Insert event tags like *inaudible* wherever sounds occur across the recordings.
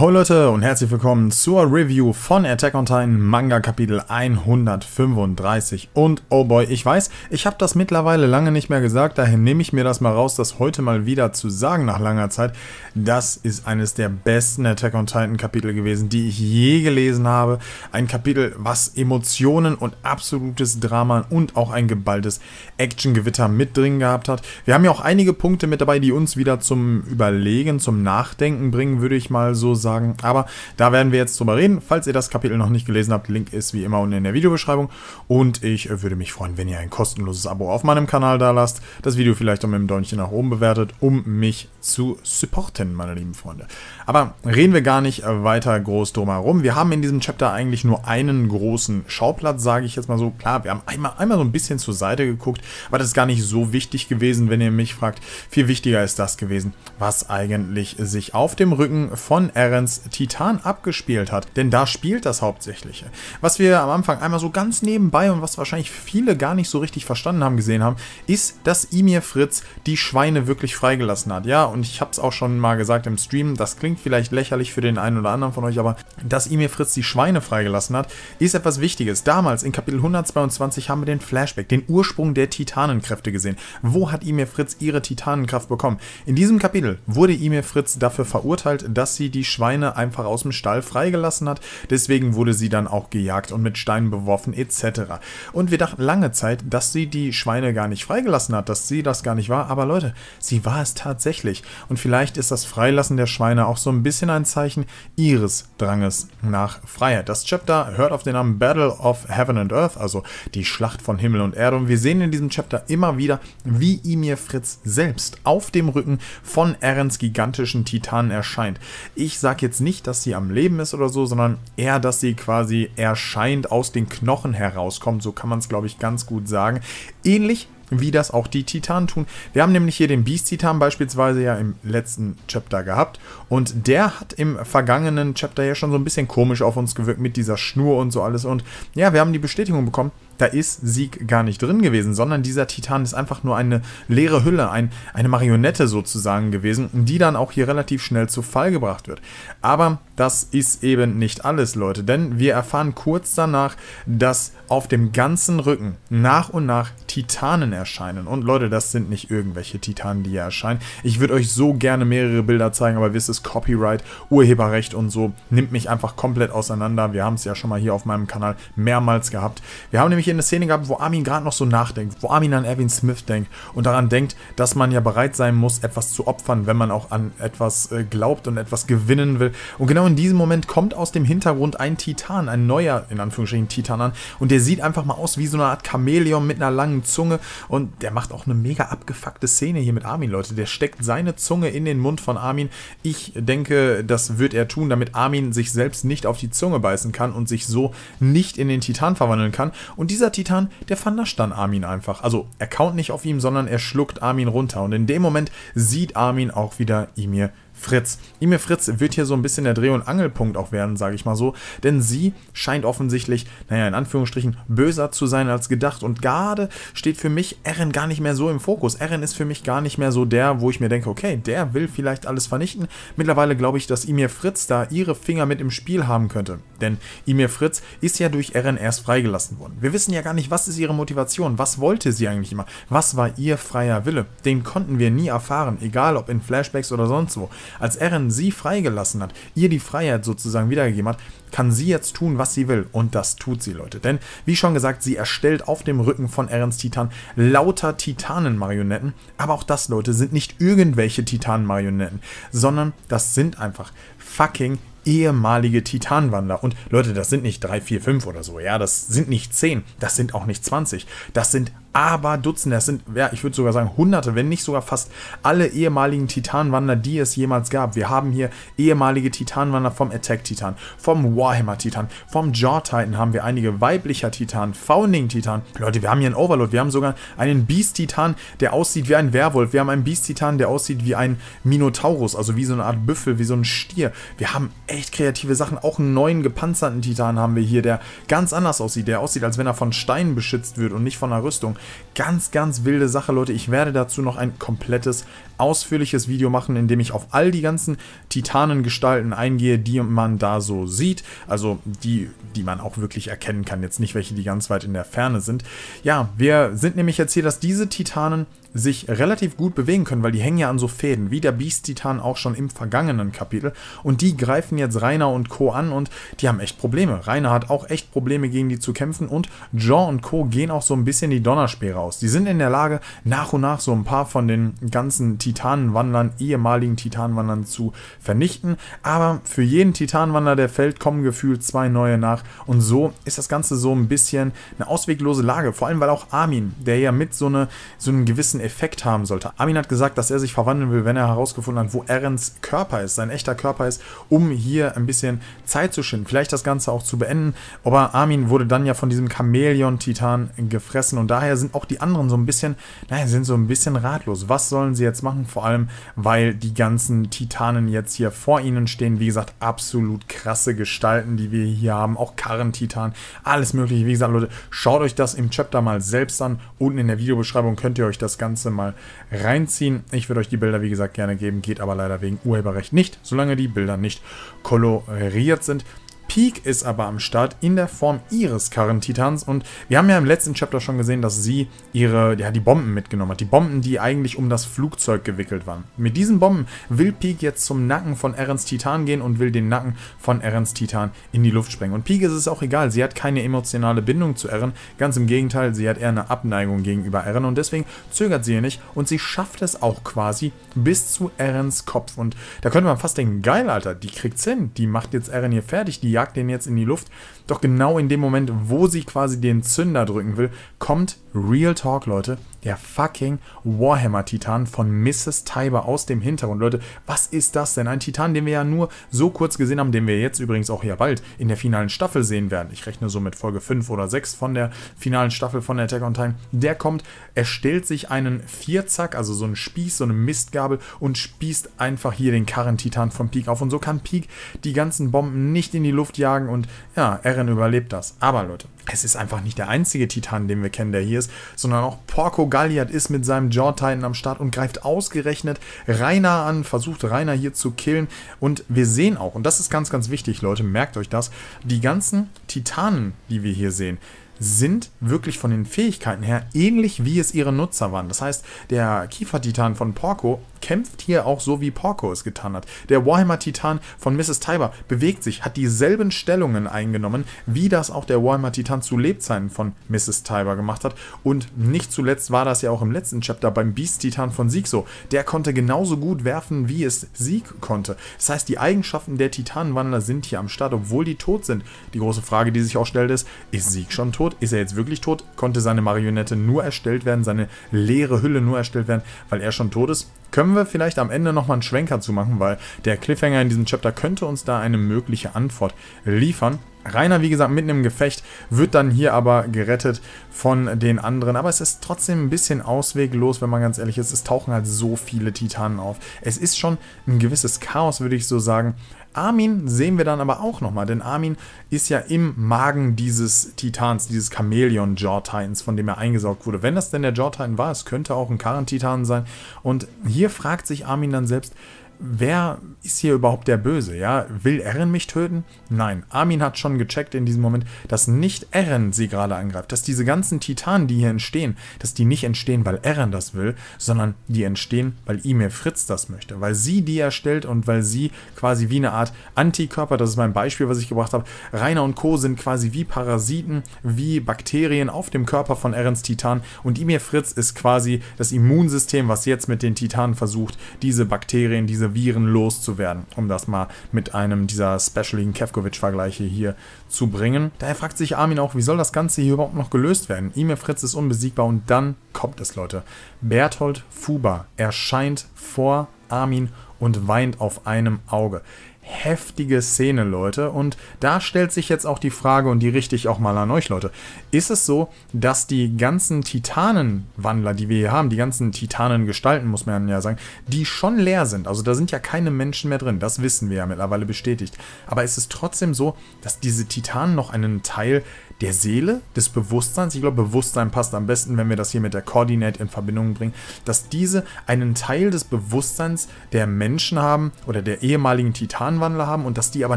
Hallo Leute und herzlich willkommen zur Review von Attack on Titan Manga Kapitel 135 und oh boy, ich weiß, ich habe das mittlerweile lange nicht mehr gesagt, daher nehme ich mir das mal raus, das heute mal wieder zu sagen nach langer Zeit. Das ist eines der besten Attack on Titan Kapitel gewesen, die ich je gelesen habe. Ein Kapitel, was Emotionen und absolutes Drama und auch ein geballtes Actiongewitter mit drin gehabt hat. Wir haben ja auch einige Punkte mit dabei, die uns wieder zum Überlegen, zum Nachdenken bringen, würde ich mal so sagen sagen. Aber da werden wir jetzt drüber reden. Falls ihr das Kapitel noch nicht gelesen habt, Link ist wie immer unten in der Videobeschreibung. Und ich äh, würde mich freuen, wenn ihr ein kostenloses Abo auf meinem Kanal da lasst. Das Video vielleicht auch mit einem Däumchen nach oben bewertet, um mich zu supporten, meine lieben Freunde. Aber reden wir gar nicht äh, weiter groß drum herum. Wir haben in diesem Chapter eigentlich nur einen großen Schauplatz, sage ich jetzt mal so. Klar, wir haben einmal, einmal so ein bisschen zur Seite geguckt, aber das ist gar nicht so wichtig gewesen, wenn ihr mich fragt. Viel wichtiger ist das gewesen, was eigentlich sich auf dem Rücken von Eren Borderlands Titan abgespielt hat, denn da spielt das Hauptsächliche. Was wir am Anfang einmal so ganz nebenbei und was wahrscheinlich viele gar nicht so richtig verstanden haben, gesehen haben, ist, dass Emir Fritz die Schweine wirklich freigelassen hat. Ja, und ich habe es auch schon mal gesagt im Stream, das klingt vielleicht lächerlich für den einen oder anderen von euch, aber dass Emir Fritz die Schweine freigelassen hat, ist etwas Wichtiges. Damals in Kapitel 122 haben wir den Flashback, den Ursprung der Titanenkräfte gesehen. Wo hat Emir Fritz ihre Titanenkraft bekommen? In diesem Kapitel wurde Emir Fritz dafür verurteilt, dass sie die Schweine Schweine einfach aus dem Stall freigelassen hat. Deswegen wurde sie dann auch gejagt und mit Steinen beworfen etc. Und wir dachten lange Zeit, dass sie die Schweine gar nicht freigelassen hat, dass sie das gar nicht war. Aber Leute, sie war es tatsächlich. Und vielleicht ist das Freilassen der Schweine auch so ein bisschen ein Zeichen ihres Dranges nach Freiheit. Das Chapter hört auf den Namen Battle of Heaven and Earth, also die Schlacht von Himmel und Erde. Und wir sehen in diesem Chapter immer wieder, wie Emir Fritz selbst auf dem Rücken von Erens gigantischen Titanen erscheint. Ich sag jetzt nicht, dass sie am Leben ist oder so, sondern eher, dass sie quasi erscheint aus den Knochen herauskommt. So kann man es, glaube ich, ganz gut sagen. Ähnlich wie das auch die Titanen tun. Wir haben nämlich hier den Beast-Titan beispielsweise ja im letzten Chapter gehabt und der hat im vergangenen Chapter ja schon so ein bisschen komisch auf uns gewirkt mit dieser Schnur und so alles und ja, wir haben die Bestätigung bekommen, da ist Sieg gar nicht drin gewesen, sondern dieser Titan ist einfach nur eine leere Hülle, ein, eine Marionette sozusagen gewesen, die dann auch hier relativ schnell zu Fall gebracht wird. Aber das ist eben nicht alles, Leute, denn wir erfahren kurz danach, dass auf dem ganzen Rücken nach und nach Titanen erscheinen. Und Leute, das sind nicht irgendwelche Titanen, die hier erscheinen. Ich würde euch so gerne mehrere Bilder zeigen, aber wisst es, Copyright, Urheberrecht und so nimmt mich einfach komplett auseinander. Wir haben es ja schon mal hier auf meinem Kanal mehrmals gehabt. Wir haben nämlich hier eine Szene gehabt, wo Armin gerade noch so nachdenkt, wo Armin an Erwin Smith denkt und daran denkt, dass man ja bereit sein muss, etwas zu opfern, wenn man auch an etwas äh, glaubt und etwas gewinnen will. Und genau in diesem Moment kommt aus dem Hintergrund ein Titan, ein neuer, in Anführungsstrichen, Titan an und der sieht einfach mal aus wie so eine Art Chamäleon mit einer langen Zunge und der macht auch eine mega abgefuckte Szene hier mit Armin, Leute. Der steckt seine Zunge in den Mund von Armin. Ich denke, das wird er tun, damit Armin sich selbst nicht auf die Zunge beißen kann und sich so nicht in den Titan verwandeln kann. Und diese dieser Titan, der vernascht dann Armin einfach. Also er kaut nicht auf ihm, sondern er schluckt Armin runter. Und in dem Moment sieht Armin auch wieder Ymir Fritz. Emir Fritz wird hier so ein bisschen der Dreh- und Angelpunkt auch werden, sage ich mal so, denn sie scheint offensichtlich, naja, in Anführungsstrichen, böser zu sein als gedacht und gerade steht für mich Eren gar nicht mehr so im Fokus. Eren ist für mich gar nicht mehr so der, wo ich mir denke, okay, der will vielleicht alles vernichten. Mittlerweile glaube ich, dass Emir Fritz da ihre Finger mit im Spiel haben könnte, denn Emir Fritz ist ja durch Eren erst freigelassen worden. Wir wissen ja gar nicht, was ist ihre Motivation, was wollte sie eigentlich immer, was war ihr freier Wille. Den konnten wir nie erfahren, egal ob in Flashbacks oder sonst wo. Als Erin sie freigelassen hat, ihr die Freiheit sozusagen wiedergegeben hat, kann sie jetzt tun, was sie will. Und das tut sie, Leute. Denn, wie schon gesagt, sie erstellt auf dem Rücken von Erens Titan lauter Titanenmarionetten. Aber auch das, Leute, sind nicht irgendwelche Titanenmarionetten, sondern das sind einfach fucking ehemalige Titanwander. Und Leute, das sind nicht 3, 4, 5 oder so, ja, das sind nicht 10, das sind auch nicht 20, das sind aber Dutzende, das sind, ja, ich würde sogar sagen Hunderte, wenn nicht sogar fast alle ehemaligen Titanwander, die es jemals gab. Wir haben hier ehemalige Titanwander vom Attack Titan, vom Warhammer Titan, vom Jaw Titan haben wir einige weiblicher Titan, Founding Titan. Leute, wir haben hier einen Overlord, wir haben sogar einen Beast Titan, der aussieht wie ein Werwolf, wir haben einen Beast Titan, der aussieht wie ein Minotaurus, also wie so eine Art Büffel, wie so ein Stier. Wir haben echt kreative Sachen. Auch einen neuen gepanzerten Titan haben wir hier, der ganz anders aussieht. Der aussieht, als wenn er von Steinen beschützt wird und nicht von einer Rüstung. Ganz, ganz wilde Sache, Leute. Ich werde dazu noch ein komplettes, ausführliches Video machen, in dem ich auf all die ganzen Titanengestalten eingehe, die man da so sieht. Also die, die man auch wirklich erkennen kann. Jetzt nicht welche, die ganz weit in der Ferne sind. Ja, wir sind nämlich jetzt hier, dass diese Titanen sich relativ gut bewegen können, weil die hängen ja an so Fäden, wie der Beast-Titan auch schon im vergangenen Kapitel. Und die greifen jetzt Rainer und Co. an und die haben echt Probleme. Rainer hat auch echt Probleme, gegen die zu kämpfen und Jean und Co. gehen auch so ein bisschen die Donnerspeere aus. Die sind in der Lage, nach und nach so ein paar von den ganzen Titanenwandlern, ehemaligen Titanenwandlern zu vernichten. Aber für jeden Titanenwanderer, der fällt, kommen gefühlt zwei neue nach. Und so ist das Ganze so ein bisschen eine ausweglose Lage. Vor allem, weil auch Armin, der ja mit so, eine, so einem gewissen gewissen Effekt haben sollte. Armin hat gesagt, dass er sich verwandeln will, wenn er herausgefunden hat, wo Erens Körper ist, sein echter Körper ist, um hier ein bisschen Zeit zu schinden, vielleicht das Ganze auch zu beenden. Aber Armin wurde dann ja von diesem Chamäleon-Titan gefressen und daher sind auch die anderen so ein bisschen, naja, sind so ein bisschen ratlos. Was sollen sie jetzt machen? Vor allem, weil die ganzen Titanen jetzt hier vor ihnen stehen. Wie gesagt, absolut krasse Gestalten, die wir hier haben. Auch Karren-Titan, alles mögliche. Wie gesagt, Leute, schaut euch das im Chapter mal selbst an. Unten in der Videobeschreibung könnt ihr euch das Ganze Ganze mal reinziehen. Ich würde euch die Bilder, wie gesagt, gerne geben, geht aber leider wegen Urheberrecht nicht, solange die Bilder nicht koloriert sind. Peak ist aber am Start in der Form ihres Karren-Titans und wir haben ja im letzten Chapter schon gesehen, dass sie ihre, ja, die Bomben mitgenommen hat. Die Bomben, die eigentlich um das Flugzeug gewickelt waren. Mit diesen Bomben will Peak jetzt zum Nacken von Erens Titan gehen und will den Nacken von Erens Titan in die Luft sprengen. Und Peak ist es auch egal, sie hat keine emotionale Bindung zu Eren, ganz im Gegenteil, sie hat eher eine Abneigung gegenüber Eren und deswegen zögert sie hier nicht und sie schafft es auch quasi bis zu Erens Kopf. Und da könnte man fast denken, geil, Alter, die kriegt's hin, die macht jetzt Eren hier fertig, die jagt den jetzt in die Luft. Doch genau in dem Moment, wo sie quasi den Zünder drücken will, kommt Real Talk, Leute, der fucking Warhammer-Titan von Mrs. Tiber aus dem Hintergrund. Leute, was ist das denn? Ein Titan, den wir ja nur so kurz gesehen haben, den wir jetzt übrigens auch hier bald in der finalen Staffel sehen werden. Ich rechne so mit Folge 5 oder 6 von der finalen Staffel von Attack on Time. Der kommt, er stellt sich einen Vierzack, also so einen Spieß, so eine Mistgabel und spießt einfach hier den Karren-Titan von Peak auf. Und so kann Peak die ganzen Bomben nicht in die Luft jagen und ja, Eren überlebt das. Aber Leute, es ist einfach nicht der einzige Titan, den wir kennen, der hier ist, sondern auch Porco Galliard ist mit seinem Jaw Titan am Start und greift ausgerechnet Rainer an, versucht Rainer hier zu killen. Und wir sehen auch, und das ist ganz, ganz wichtig, Leute, merkt euch das, die ganzen Titanen, die wir hier sehen, sind wirklich von den Fähigkeiten her ähnlich wie es ihre Nutzer waren. Das heißt, der Kiefer-Titan von Porco kämpft hier auch so, wie Porco es getan hat. Der Warhammer-Titan von Mrs. Tiber bewegt sich, hat dieselben Stellungen eingenommen, wie das auch der Warhammer-Titan zu Lebzeiten von Mrs. Tiber gemacht hat. Und nicht zuletzt war das ja auch im letzten Chapter beim Beast-Titan von Sieg so. Der konnte genauso gut werfen, wie es Sieg konnte. Das heißt, die Eigenschaften der Titanenwandler sind hier am Start, obwohl die tot sind. Die große Frage, die sich auch stellt, ist, ist Sieg schon tot? Ist er jetzt wirklich tot? Konnte seine Marionette nur erstellt werden, seine leere Hülle nur erstellt werden, weil er schon tot ist? Können können wir vielleicht am Ende nochmal einen Schwenker zu machen, weil der Cliffhanger in diesem Chapter könnte uns da eine mögliche Antwort liefern. Rainer, wie gesagt, mitten im Gefecht, wird dann hier aber gerettet von den anderen. Aber es ist trotzdem ein bisschen ausweglos, wenn man ganz ehrlich ist. Es tauchen halt so viele Titanen auf. Es ist schon ein gewisses Chaos, würde ich so sagen. Armin sehen wir dann aber auch nochmal, denn Armin ist ja im Magen dieses Titans, dieses Chamäleon Jaw Titans, von dem er eingesaugt wurde. Wenn das denn der Jaw Titan war, es könnte auch ein Karren-Titan sein. Und hier fragt sich Armin dann selbst, wer ist hier überhaupt der Böse? Ja, will Eren mich töten? Nein, Armin hat schon gecheckt in diesem Moment, dass nicht Eren sie gerade angreift, dass diese ganzen Titanen, die hier entstehen, dass die nicht entstehen, weil Eren das will, sondern die entstehen, weil Emir Fritz das möchte, weil sie die erstellt und weil sie quasi wie eine Art Antikörper, das ist mein Beispiel, was ich gebracht habe. Rainer und Co sind quasi wie Parasiten, wie Bakterien auf dem Körper von Erens Titan und Emir Fritz ist quasi das Immunsystem, was jetzt mit den Titanen versucht, diese Bakterien, diese diese Viren loszuwerden, um das mal mit einem dieser specialigen Kevkovic-Vergleiche hier zu bringen. Daher fragt sich Armin auch, wie soll das Ganze hier überhaupt noch gelöst werden? Emil Fritz ist unbesiegbar und dann kommt es, Leute. Berthold Fuba erscheint vor Armin und weint auf einem Auge heftige Szene, Leute. Und da stellt sich jetzt auch die Frage, und die richte ich auch mal an euch, Leute. Ist es so, dass die ganzen Titanenwandler, die wir hier haben, die ganzen Titanengestalten, muss man ja sagen, die schon leer sind? Also da sind ja keine Menschen mehr drin. Das wissen wir ja mittlerweile bestätigt. Aber ist es trotzdem so, dass diese Titanen noch einen Teil der Seele, des Bewusstseins, ich glaube, Bewusstsein passt am besten, wenn wir das hier mit der Coordinate in Verbindung bringen, dass diese einen Teil des Bewusstseins der Menschen haben oder der ehemaligen Titanen Fernwandler haben und dass die aber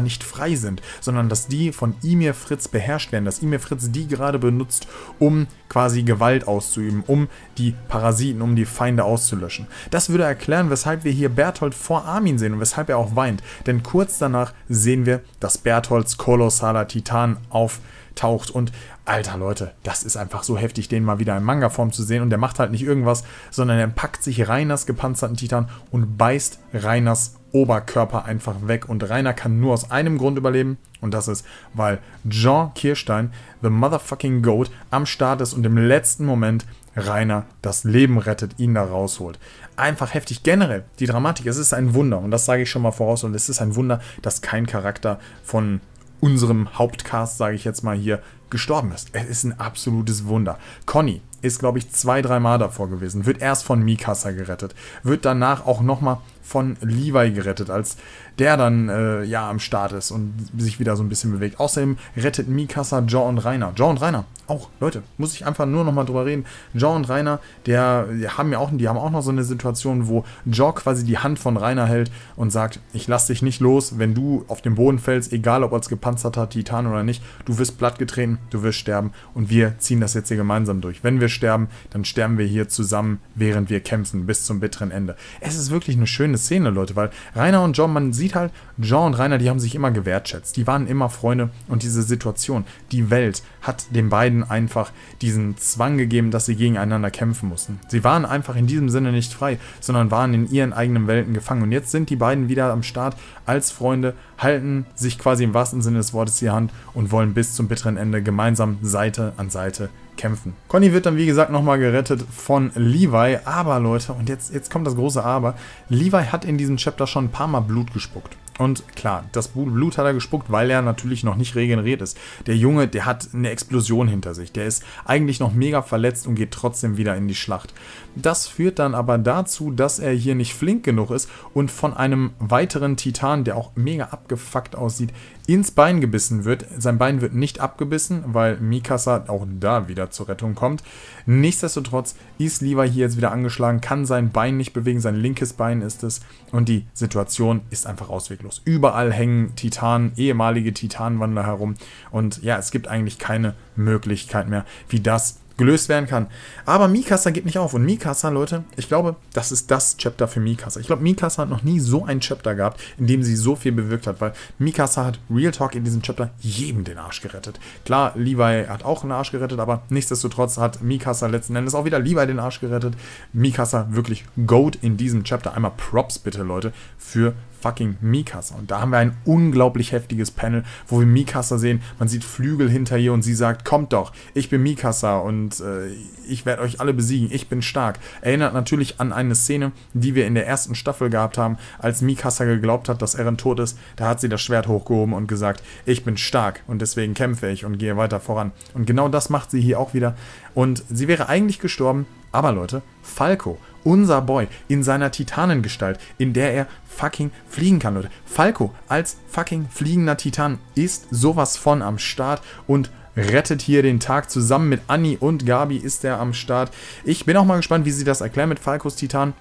nicht frei sind, sondern dass die von Emir Fritz beherrscht werden, dass Emir Fritz die gerade benutzt, um quasi Gewalt auszuüben, um die Parasiten, um die Feinde auszulöschen. Das würde erklären, weshalb wir hier Berthold vor Armin sehen und weshalb er auch weint, denn kurz danach sehen wir, dass Bertholds kolossaler Titan auftaucht und Alter Leute, das ist einfach so heftig, den mal wieder in Manga-Form zu sehen. Und der macht halt nicht irgendwas, sondern er packt sich Reiners gepanzerten Titan und beißt Reiners Oberkörper einfach weg. Und Rainer kann nur aus einem Grund überleben. Und das ist, weil Jean Kirstein, the motherfucking Goat, am Start ist und im letzten Moment Rainer das Leben rettet, ihn da rausholt. Einfach heftig. Generell, die Dramatik, es ist ein Wunder. Und das sage ich schon mal voraus. Und es ist ein Wunder, dass kein Charakter von unserem Hauptcast, sage ich jetzt mal hier, gestorben ist. Es ist ein absolutes Wunder. Conny ist, glaube ich, zwei, dreimal davor gewesen, wird erst von Mikasa gerettet, wird danach auch nochmal von Levi gerettet, als der dann äh, ja am Start ist und sich wieder so ein bisschen bewegt. Außerdem rettet Mikasa John und Rainer. John und Rainer, auch, Leute, muss ich einfach nur nochmal drüber reden. John und Rainer, der, die haben ja auch, die haben auch noch so eine Situation, wo John quasi die Hand von Rainer hält und sagt, ich lass dich nicht los, wenn du auf den Boden fällst, egal ob als gepanzerter Titan oder nicht, du wirst plattgetreten, du wirst sterben und wir ziehen das jetzt hier gemeinsam durch. Wenn wir sterben, dann sterben wir hier zusammen, während wir kämpfen bis zum bitteren Ende. Es ist wirklich eine schöne spannende Szene, Leute, weil Rainer und John, man sieht halt, John und Rainer, die haben sich immer gewertschätzt. Die waren immer Freunde und diese Situation, die Welt hat den beiden einfach diesen Zwang gegeben, dass sie gegeneinander kämpfen mussten. Sie waren einfach in diesem Sinne nicht frei, sondern waren in ihren eigenen Welten gefangen. Und jetzt sind die beiden wieder am Start als Freunde, halten sich quasi im wahrsten Sinne des Wortes die Hand und wollen bis zum bitteren Ende gemeinsam Seite an Seite kämpfen. Conny wird dann wie gesagt nochmal gerettet von Levi, aber Leute, und jetzt, jetzt kommt das große Aber, Levi hat in diesem Chapter schon ein paar Mal Blut gespuckt. Und klar, das Blut hat er gespuckt, weil er natürlich noch nicht regeneriert ist. Der Junge, der hat eine Explosion hinter sich. Der ist eigentlich noch mega verletzt und geht trotzdem wieder in die Schlacht. Das führt dann aber dazu, dass er hier nicht flink genug ist und von einem weiteren Titan, der auch mega abgefuckt aussieht, ins Bein gebissen wird. Sein Bein wird nicht abgebissen, weil Mikasa auch da wieder zur Rettung kommt. Nichtsdestotrotz ist Levi hier jetzt wieder angeschlagen, kann sein Bein nicht bewegen, sein linkes Bein ist es und die Situation ist einfach ausweglos. Überall hängen Titanen, ehemalige Titanenwandler herum und ja, es gibt eigentlich keine Möglichkeit mehr, wie das gelöst werden kann. Aber Mikasa gibt nicht auf. Und Mikasa, Leute, ich glaube, das ist das Chapter für Mikasa. Ich glaube, Mikasa hat noch nie so ein Chapter gehabt, in dem sie so viel bewirkt hat, weil Mikasa hat Real Talk in diesem Chapter jedem den Arsch gerettet. Klar, Levi hat auch den Arsch gerettet, aber nichtsdestotrotz hat Mikasa letzten Endes auch wieder Levi den Arsch gerettet. Mikasa wirklich Goat in diesem Chapter. Einmal Props bitte, Leute, für fucking Mikasa. Und da haben wir ein unglaublich heftiges Panel, wo wir Mikasa sehen. Man sieht Flügel hinter ihr und sie sagt, kommt doch, ich bin Mikasa und äh, ich werde euch alle besiegen, ich bin stark. Erinnert natürlich an eine Szene, die wir in der ersten Staffel gehabt haben, als Mikasa geglaubt hat, dass Eren tot ist. Da hat sie das Schwert hochgehoben und gesagt, ich bin stark und deswegen kämpfe ich und gehe weiter voran. Und genau das macht sie hier auch wieder. Und sie wäre eigentlich gestorben, aber Leute, Falco, unser Boy, in seiner Titanengestalt, in der er fucking fliegen kann, Leute. Falco als fucking fliegender Titan ist sowas von am Start und rettet hier den Tag. Zusammen mit Anni und Gabi ist er am Start. Ich bin auch mal gespannt, wie sie das erklären mit Falcos Titan.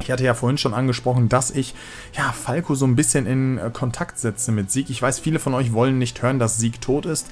Ich hatte ja vorhin schon angesprochen, dass ich ja Falco so ein bisschen in äh, Kontakt setze mit Sieg. Ich weiß, viele von euch wollen nicht hören, dass Sieg tot ist.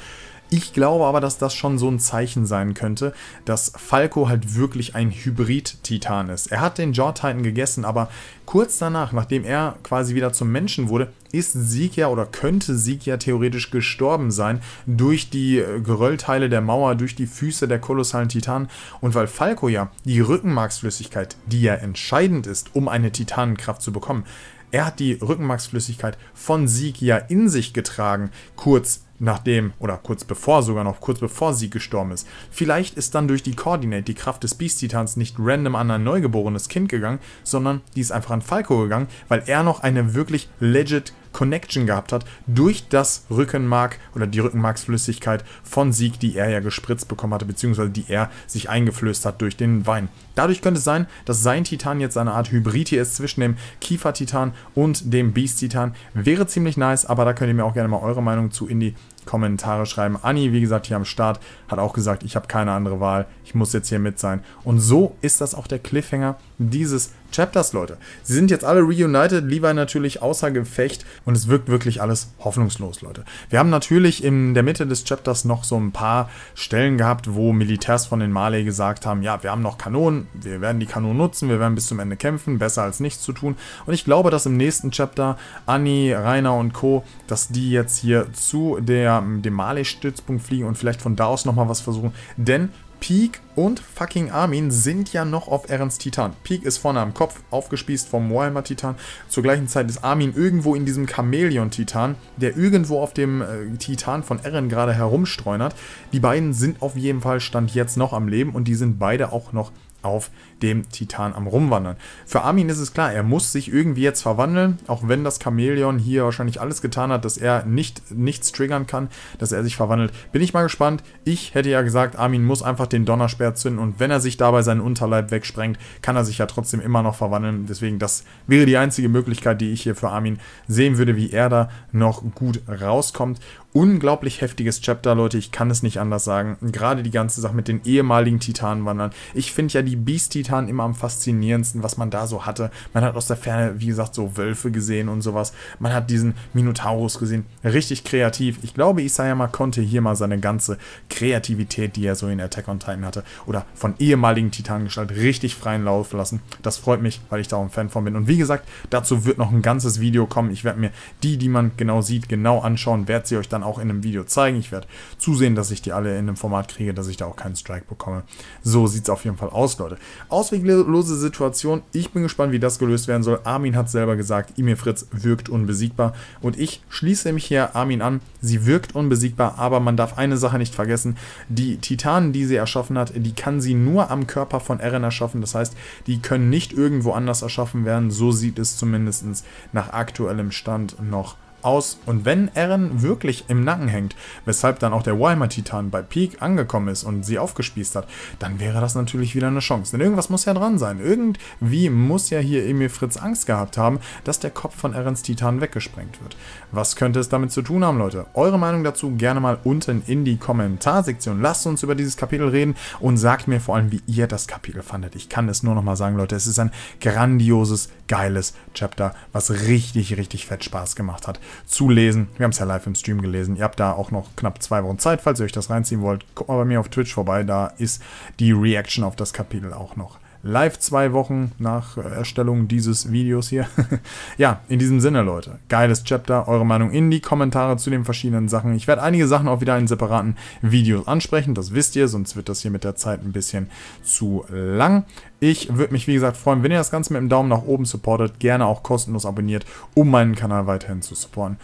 Ich glaube aber, dass das schon so ein Zeichen sein könnte, dass Falco halt wirklich ein Hybrid-Titan ist. Er hat den Jaw-Titan gegessen, aber kurz danach, nachdem er quasi wieder zum Menschen wurde, ist Sieg ja oder könnte Sieg ja theoretisch gestorben sein durch die äh, Geröllteile der Mauer, durch die Füße der kolossalen Titanen. Und weil Falco ja die Rückenmarksflüssigkeit, die ja entscheidend ist, um eine Titanenkraft zu bekommen, er hat die Rückenmarksflüssigkeit von Sieg ja in sich getragen, kurz nachdem oder kurz bevor sogar noch, kurz bevor sie gestorben ist. Vielleicht ist dann durch die Coordinate die Kraft des Beast Titans nicht random an ein neugeborenes Kind gegangen, sondern die ist einfach an Falco gegangen, weil er noch eine wirklich legit Connection gehabt hat durch das Rückenmark oder die Rückenmarksflüssigkeit von Sieg, die er ja gespritzt bekommen hatte, beziehungsweise die er sich eingeflößt hat durch den Wein. Dadurch könnte es sein, dass sein Titan jetzt eine Art Hybrid hier ist zwischen dem Kiefer-Titan und dem Beast-Titan. Wäre ziemlich nice, aber da könnt ihr mir auch gerne mal eure Meinung zu in die Kommentare schreiben. Anni, wie gesagt, hier am Start, hat auch gesagt, ich habe keine andere Wahl, ich muss jetzt hier mit sein. Und so ist das auch der Cliffhanger dieses Chapters, Leute. Sie sind jetzt alle reunited, Levi natürlich außer Gefecht und es wirkt wirklich alles hoffnungslos, Leute. Wir haben natürlich in der Mitte des Chapters noch so ein paar Stellen gehabt, wo Militärs von den Marley gesagt haben, ja, wir haben noch Kanonen, wir werden die Kanonen nutzen, wir werden bis zum Ende kämpfen, besser als nichts zu tun. Und ich glaube, dass im nächsten Chapter Anni, Rainer und Co., dass die jetzt hier zu der ja dem Mali-Stützpunkt fliegen und vielleicht von da aus nochmal was versuchen. Denn Peak und fucking Armin sind ja noch auf Erens Titan. Peak ist vorne am Kopf, aufgespießt vom Warhammer Titan. Zur gleichen Zeit ist Armin irgendwo in diesem Chamäleon Titan, der irgendwo auf dem äh, Titan von Eren gerade herumstreunert. Die beiden sind auf jeden Fall Stand jetzt noch am Leben und die sind beide auch noch auf dem Titan am Rumwandern. Für Armin ist es klar, er muss sich irgendwie jetzt verwandeln, auch wenn das Chamäleon hier wahrscheinlich alles getan hat, dass er nicht, nichts triggern kann, dass er sich verwandelt. Bin ich mal gespannt. Ich hätte ja gesagt, Armin muss einfach den Donnersperr zünden und wenn er sich dabei seinen Unterleib wegsprengt, kann er sich ja trotzdem immer noch verwandeln. Deswegen, das wäre die einzige Möglichkeit, die ich hier für Armin sehen würde, wie er da noch gut rauskommt unglaublich heftiges Chapter, Leute. Ich kann es nicht anders sagen. Gerade die ganze Sache mit den ehemaligen Titanenwandern. Ich finde ja die Beast-Titanen immer am faszinierendsten, was man da so hatte. Man hat aus der Ferne, wie gesagt, so Wölfe gesehen und sowas. Man hat diesen Minotaurus gesehen. Richtig kreativ. Ich glaube, Isayama konnte hier mal seine ganze Kreativität, die er so in Attack on Titan hatte, oder von ehemaligen Titanengestalt, richtig freien Lauf lassen. Das freut mich, weil ich da auch ein Fan von bin. Und wie gesagt, dazu wird noch ein ganzes Video kommen. Ich werde mir die, die man genau sieht, genau anschauen, werde sie euch dann auch in einem Video zeigen. Ich werde zusehen, dass ich die alle in einem Format kriege, dass ich da auch keinen Strike bekomme. So sieht es auf jeden Fall aus, Leute. Ausweglose Situation. Ich bin gespannt, wie das gelöst werden soll. Armin hat selber gesagt, Imir Fritz wirkt unbesiegbar. Und ich schließe mich hier Armin an. Sie wirkt unbesiegbar, aber man darf eine Sache nicht vergessen. Die Titanen, die sie erschaffen hat, die kann sie nur am Körper von Eren erschaffen. Das heißt, die können nicht irgendwo anders erschaffen werden. So sieht es zumindest nach aktuellem Stand noch aus aus und wenn Eren wirklich im Nacken hängt, weshalb dann auch der Weimar-Titan bei Peak angekommen ist und sie aufgespießt hat, dann wäre das natürlich wieder eine Chance. Denn irgendwas muss ja dran sein. Irgendwie muss ja hier Emil Fritz Angst gehabt haben, dass der Kopf von Erens Titan weggesprengt wird. Was könnte es damit zu tun haben, Leute? Eure Meinung dazu gerne mal unten in die Kommentarsektion. Lasst uns über dieses Kapitel reden und sagt mir vor allem, wie ihr das Kapitel fandet. Ich kann es nur nochmal sagen, Leute, es ist ein grandioses geiles Chapter, was richtig, richtig fett Spaß gemacht hat zu lesen. Wir haben es ja live im Stream gelesen. Ihr habt da auch noch knapp zwei Wochen Zeit, falls ihr euch das reinziehen wollt. Guckt mal bei mir auf Twitch vorbei, da ist die Reaction auf das Kapitel auch noch live zwei Wochen nach Erstellung dieses Videos hier. *laughs* ja, in diesem Sinne, Leute. Geiles Chapter. Eure Meinung in die Kommentare zu den verschiedenen Sachen. Ich werde einige Sachen auch wieder in separaten Videos ansprechen. Das wisst ihr, sonst wird das hier mit der Zeit ein bisschen zu lang. Ich würde mich, wie gesagt, freuen, wenn ihr das Ganze mit einem Daumen nach oben supportet. Gerne auch kostenlos abonniert, um meinen Kanal weiterhin zu supporten.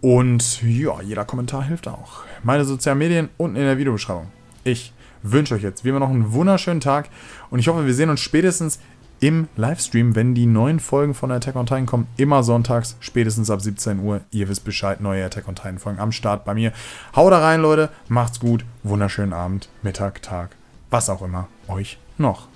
Und ja, jeder Kommentar hilft auch. Meine sozialen Medien unten in der Videobeschreibung. Ich wünsche euch jetzt wie immer noch einen wunderschönen Tag und ich hoffe, wir sehen uns spätestens im Livestream, wenn die neuen Folgen von Attack on Titan kommen, immer sonntags, spätestens ab 17 Uhr. Ihr wisst Bescheid, neue Attack on Titan Folgen am Start bei mir. Haut rein, Leute, macht's gut, wunderschönen Abend, Mittag, Tag, was auch immer euch noch.